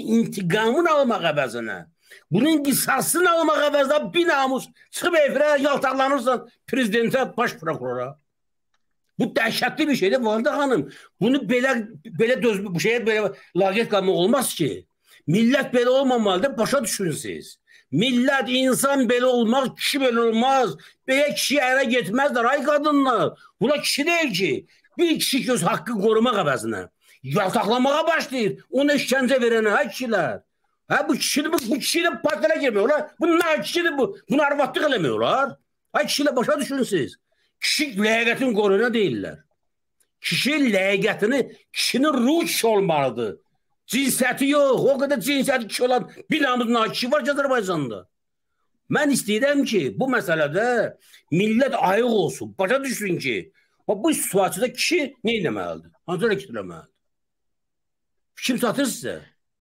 intiqamını almaq əvəzinə, bunun qisasını almaq əvəzinə bir namus çıxıb efirə yaltaqlanırsan prezidentə, baş prokurora. Bu dəhşətli bir şeydir Valide hanım, Bunu belə belə döz bu şeyə belə laqeyd qalmaq olmaz ki. Millət belə olmamalıdır, başa düşünsüz. Millət, insan belə olmaz, kişi belə olmaz. Belə kişi ərə getməzlər, ay qadınlar. Buna kişi deyil ki. Bir kişi göz haqqı qorumaq əvəzinə. Yaltaqlamağa başlayır. Ona işkəncə verənə, hə kişilər. Hə bu kişidir, bu, bu kişiyle partiyana girmiyor olar. Bu nə kişidir bu? Bunu arvatlıq eləmiyorlar. Hə kişilə başa düşünsüz. Kişi ləyəqətin qoruna deyirlər. Kişi ləyəqətini, kişinin ruh olmalıdır. Cinsiyyəti yox, o qədər cinsiyyəti kişi olan bir namus nakişi var ki, Azərbaycanda. Mən istəyirəm ki, bu məsələdə millət ayıq olsun, başa düşsün ki, bu situasiyada kişi nə eləməlidir? Hansı hərəkət eləməlidir? Kim satır sizə?